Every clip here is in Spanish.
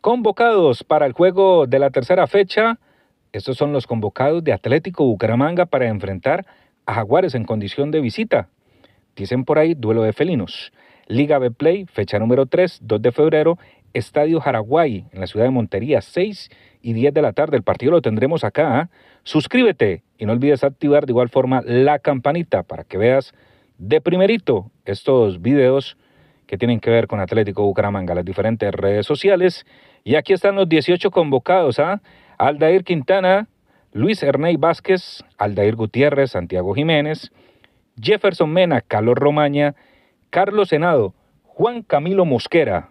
Convocados para el juego de la tercera fecha, estos son los convocados de Atlético Bucaramanga para enfrentar a Jaguares en condición de visita. Dicen por ahí duelo de felinos. Liga B Play, fecha número 3, 2 de febrero, Estadio Jaraguay, en la ciudad de Montería, 6 y 10 de la tarde. El partido lo tendremos acá. ¿ah? Suscríbete y no olvides activar de igual forma la campanita para que veas de primerito estos videos que tienen que ver con Atlético Bucaramanga, las diferentes redes sociales. Y aquí están los 18 convocados, ¿ah? Aldair Quintana, Luis Herney Vázquez, Aldair Gutiérrez, Santiago Jiménez, Jefferson Mena, Carlos Romaña, Carlos Senado, Juan Camilo Mosquera,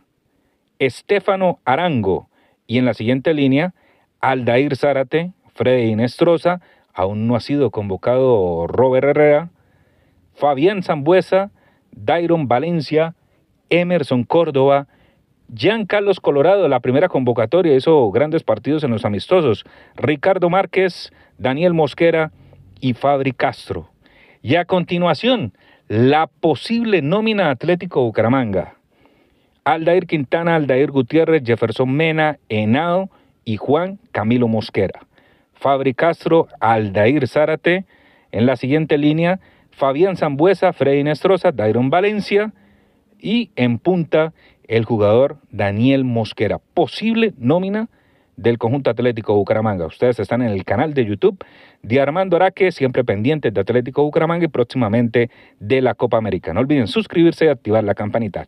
Estefano Arango y en la siguiente línea Aldair Zárate, Freddy Inestrosa, aún no ha sido convocado Robert Herrera, Fabián Zambuesa, Dairon Valencia, Emerson Córdoba, Jean Carlos Colorado, la primera convocatoria, hizo grandes partidos en los amistosos, Ricardo Márquez, Daniel Mosquera y Fabri Castro. Y a continuación, la posible nómina Atlético Bucaramanga. Aldair Quintana, Aldair Gutiérrez, Jefferson Mena, Henao y Juan Camilo Mosquera. Fabri Castro, Aldair Zárate. En la siguiente línea, Fabián Zambuesa, Freddy Nestroza, Dairon Valencia, y en punta el jugador Daniel Mosquera. Posible nómina del conjunto Atlético Bucaramanga. Ustedes están en el canal de YouTube de Armando Araque, siempre pendientes de Atlético Bucaramanga y próximamente de la Copa América. No olviden suscribirse y activar la campanita.